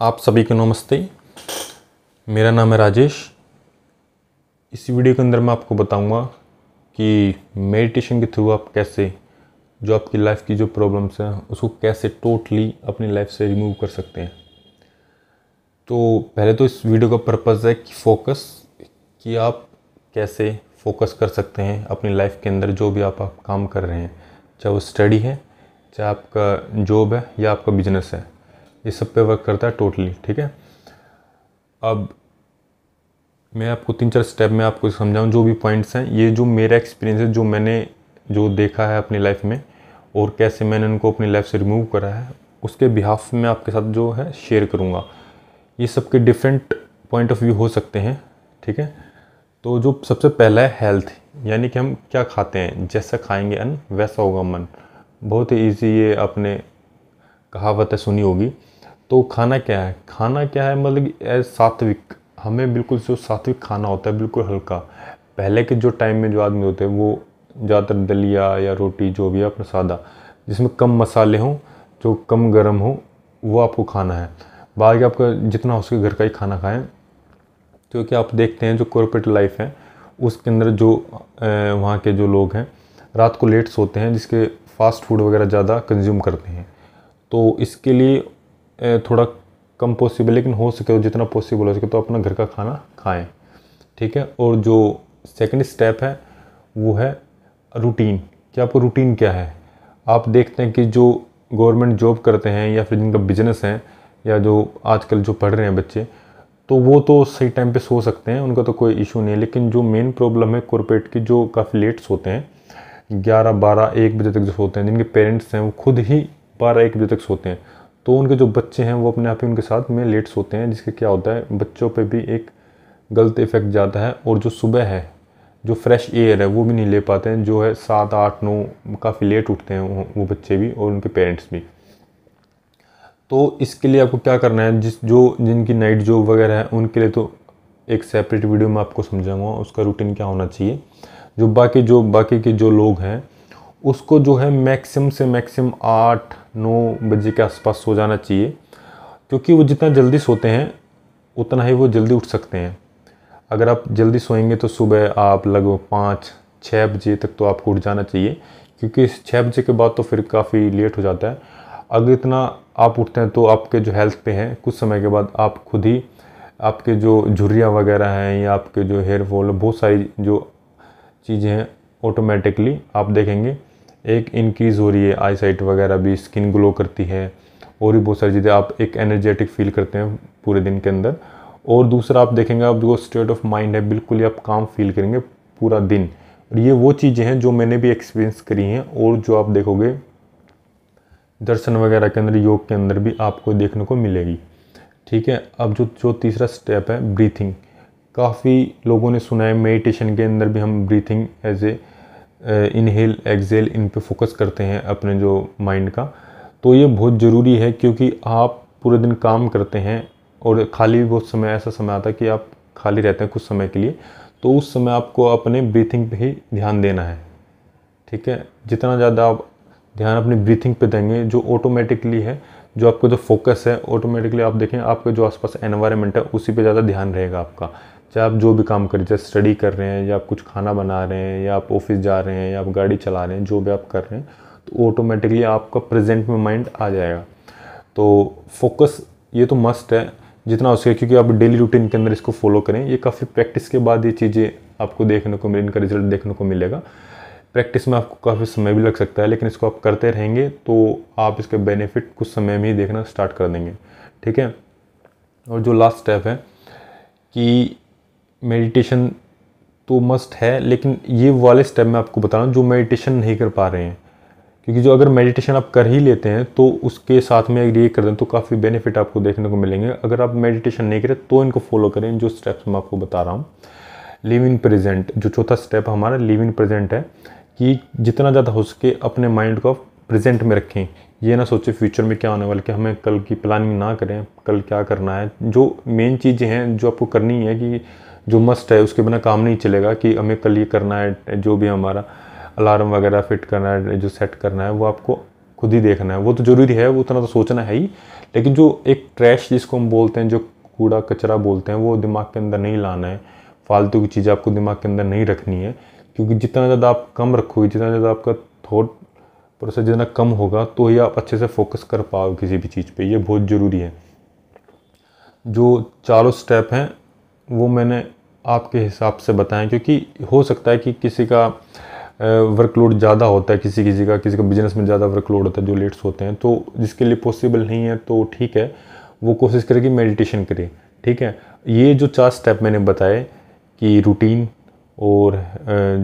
आप सभी को नमस्ते मेरा नाम है राजेश इस वीडियो के अंदर मैं आपको बताऊंगा कि मेडिटेशन के थ्रू आप कैसे जो आपकी लाइफ की जो प्रॉब्लम्स हैं उसको कैसे टोटली अपनी लाइफ से रिमूव कर सकते हैं तो पहले तो इस वीडियो का पर्पज़ है कि फोकस कि आप कैसे फोकस कर सकते हैं अपनी लाइफ के अंदर जो भी आप, आप काम कर रहे हैं चाहे वो स्टडी है चाहे आपका जॉब है या आपका बिजनेस है ये सब पे वर्क करता है टोटली ठीक है अब मैं आपको तीन चार स्टेप में आपको समझाऊँ जो भी पॉइंट्स हैं ये जो मेरा एक्सपीरियंस है जो मैंने जो देखा है अपनी लाइफ में और कैसे मैंने उनको अपनी लाइफ से रिमूव करा है उसके बिहाफ में आपके साथ जो है शेयर करूँगा ये सबके डिफरेंट पॉइंट ऑफ व्यू हो सकते हैं ठीक है तो जो सबसे पहला है हेल्थ यानी कि हम क्या खाते हैं जैसा खाएंगे अन वैसा होगा मन बहुत ही ईजी ये अपने कहावत है सुनी होगी तो खाना क्या है खाना क्या है मतलब एज सात्विक हमें बिल्कुल जो सात्विक खाना होता है बिल्कुल हल्का पहले के जो टाइम में जो आदमी होते हैं वो ज़्यादातर दलिया या रोटी जो भी अपना सादा जिसमें कम मसाले हों जो कम गर्म हो वो आपको खाना है के आपका जितना हो सके घर का ही खाना खाएं क्योंकि आप देखते हैं जो कॉरपोरेट लाइफ है उसके अंदर जो वहाँ के जो लोग हैं रात को लेट सोते हैं जिसके फास्ट फूड वगैरह ज़्यादा कंज्यूम करते हैं तो इसके लिए थोड़ा कम पॉसिबल लेकिन हो सके जितना पॉसिबल हो सके तो अपना घर का खाना खाएं ठीक है और जो सेकंड स्टेप है वो है रूटीन क्या आपको रूटीन क्या है आप देखते हैं कि जो गवर्नमेंट जॉब करते हैं या फिर जिनका बिजनेस है या जो आजकल जो पढ़ रहे हैं बच्चे तो वो तो सही टाइम पे सो सकते हैं उनका तो कोई इशू नहीं है लेकिन जो मेन प्रॉब्लम है कॉरपोरेट की जो काफ़ी लेट्स होते हैं ग्यारह बारह एक बजे तक जो सोते हैं जिनके पेरेंट्स हैं वो खुद ही बारह एक बजे तक सोते हैं तो उनके जो बच्चे हैं वो अपने आप ही उनके साथ में लेट सोते हैं जिसके क्या होता है बच्चों पे भी एक गलत इफ़ेक्ट जाता है और जो सुबह है जो फ्रेश एयर है वो भी नहीं ले पाते हैं जो है सात आठ नौ काफ़ी लेट उठते हैं वो बच्चे भी और उनके पेरेंट्स भी तो इसके लिए आपको क्या करना है जिस जो जिनकी नाइट जॉब वगैरह है उनके लिए तो एक सेपरेट वीडियो मैं आपको समझाऊंगा उसका रूटीन क्या होना चाहिए जो बाकी जो बाकी के जो लोग हैं उसको जो है मैक्सिमम से मैक्सिमम आठ नौ बजे के आसपास सो जाना चाहिए क्योंकि वो जितना जल्दी सोते हैं उतना ही वो जल्दी उठ सकते हैं अगर आप जल्दी सोएंगे तो सुबह आप लगभग पाँच छः बजे तक तो आपको उठ जाना चाहिए क्योंकि इस छः बजे के बाद तो फिर काफ़ी लेट हो जाता है अगर इतना आप उठते हैं तो आपके जो हेल्थ पे हैं कुछ समय के बाद आप खुद ही आपके जो झुरियाँ वगैरह हैं या आपके जो हेयर फॉल बहुत सारी जो चीज़ें हैं ऑटोमेटिकली आप देखेंगे एक इनक्रीज़ हो रही है आई साइट वगैरह भी स्किन ग्लो करती है और भी बहुत सारी चीज़ें आप एक एनर्जेटिक फील करते हैं पूरे दिन के अंदर और दूसरा आप देखेंगे आप जो स्टेट ऑफ माइंड है बिल्कुल ही आप काम फील करेंगे पूरा दिन और ये वो चीज़ें हैं जो मैंने भी एक्सपीरियंस करी हैं और जो आप देखोगे दर्शन वगैरह के अंदर योग के अंदर भी आपको देखने को मिलेगी ठीक है अब जो जो तीसरा स्टेप है ब्रीथिंग काफ़ी लोगों ने सुना है मेडिटेशन के अंदर भी हम breathing as a inhale exhale इन पे फोकस करते हैं अपने जो माइंड का तो ये बहुत ज़रूरी है क्योंकि आप पूरे दिन काम करते हैं और खाली बहुत समय ऐसा समय आता है कि आप खाली रहते हैं कुछ समय के लिए तो उस समय आपको अपने ब्रीथिंग पे ही ध्यान देना है ठीक है जितना ज़्यादा आप ध्यान अपनी ब्रीथिंग पे देंगे जो ऑटोमेटिकली है जो आपका जो फोकस है ऑटोमेटिकली आप देखें आपके जो आसपास एनवायरनमेंट है उसी पे ज़्यादा ध्यान रहेगा आपका चाहे आप जो भी काम करें चाहे स्टडी कर रहे हैं या आप कुछ खाना बना रहे हैं या आप ऑफिस जा रहे हैं या आप गाड़ी चला रहे हैं जो भी आप कर रहे हैं तो ऑटोमेटिकली आपका प्रेजेंट में माइंड आ जाएगा तो फोकस ये तो मस्ट है जितना हो सके क्योंकि आप डेली रूटीन के अंदर इसको फॉलो करें ये काफ़ी प्रैक्टिस के बाद ये चीज़ें आपको देखने को मिले इनका रिजल्ट देखने को मिलेगा प्रैक्टिस में आपको काफ़ी समय भी लग सकता है लेकिन इसको आप करते रहेंगे तो आप इसके बेनिफिट कुछ समय में ही देखना स्टार्ट कर देंगे ठीक है और जो लास्ट स्टेप है कि मेडिटेशन तो मस्ट है लेकिन ये वाले स्टेप मैं आपको बता रहा हूँ जो मेडिटेशन नहीं कर पा रहे हैं क्योंकि जो अगर मेडिटेशन आप कर ही लेते हैं तो उसके साथ में अगर ये कर दें तो काफ़ी बेनिफिट आपको देखने को मिलेंगे अगर आप मेडिटेशन नहीं करें तो इनको फॉलो करें जो स्टेप्स मैं आपको बता रहा हूँ लिव इन प्रेजेंट जो चौथा स्टेप हमारा लिव इन प्रेजेंट है कि जितना ज़्यादा हो सके अपने माइंड को आप प्रेजेंट में रखें ये ना सोचें फ्यूचर में क्या होने वाला कि हमें कल की प्लानिंग ना करें कल क्या करना है जो मेन चीज़ें हैं जो आपको करनी है कि जो मस्ट है उसके बिना काम नहीं चलेगा कि हमें कल ये करना है जो भी हमारा अलार्म वगैरह फिट करना है जो सेट करना है वो आपको खुद ही देखना है वो तो ज़रूरी है वो उतना तो सोचना है ही लेकिन जो एक ट्रैश जिसको हम बोलते हैं जो कूड़ा कचरा बोलते हैं वो दिमाग के अंदर नहीं लाना है फालतू की चीज़ आपको दिमाग के अंदर नहीं रखनी है क्योंकि जितना ज़्यादा आप कम रखोगे जितना ज़्यादा आपका थॉट प्रोसेस जितना कम होगा तो ही आप अच्छे से फोकस कर पाओ किसी भी चीज़ पे ये बहुत ज़रूरी है जो चारों स्टेप हैं वो मैंने आपके हिसाब से बताएं क्योंकि हो सकता है कि किसी का वर्कलोड ज़्यादा होता है किसी किसी का किसी का बिजनेस में ज़्यादा वर्कलोड होता है जो लेट्स होते हैं तो जिसके लिए पॉसिबल नहीं है तो ठीक है वो कोशिश करे कि मेडिटेशन करें ठीक है ये जो चार स्टेप मैंने बताए कि रूटीन और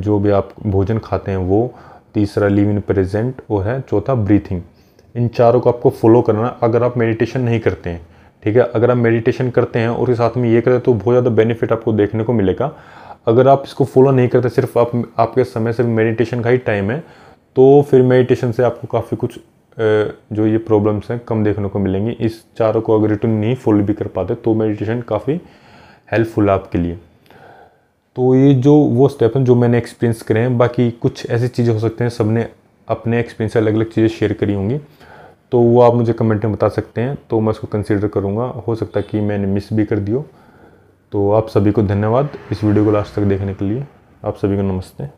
जो भी आप भोजन खाते हैं वो तीसरा लिव इन प्रेजेंट और है चौथा ब्रीथिंग इन चारों को आपको फॉलो करना अगर आप मेडिटेशन नहीं करते हैं ठीक है अगर आप मेडिटेशन करते हैं और उसके साथ में ये करें तो बहुत ज़्यादा बेनिफिट आपको देखने को मिलेगा अगर आप इसको फॉलो नहीं करते सिर्फ आप आपके समय से मेडिटेशन का ही टाइम है तो फिर मेडिटेशन से आपको काफ़ी कुछ जो ये प्रॉब्लम्स हैं कम देखने को मिलेंगी इस चारों को अगर रिटर्न नहीं फॉलो भी कर पाते तो मेडिटेशन काफ़ी हेल्पफुल है आपके लिए तो ये जो वो स्टेप हैं जो मैंने एक्सपीरियंस करे हैं बाकी कुछ ऐसी चीज़ें हो सकते हैं सबने अपने एक्सपीरियंस से अलग अलग चीज़ें शेयर करी होंगी तो वो आप मुझे कमेंट में बता सकते हैं तो मैं उसको कंसिडर करूँगा हो सकता है कि मैंने मिस भी कर दियो तो आप सभी को धन्यवाद इस वीडियो को लास्ट तक देखने के लिए आप सभी को नमस्ते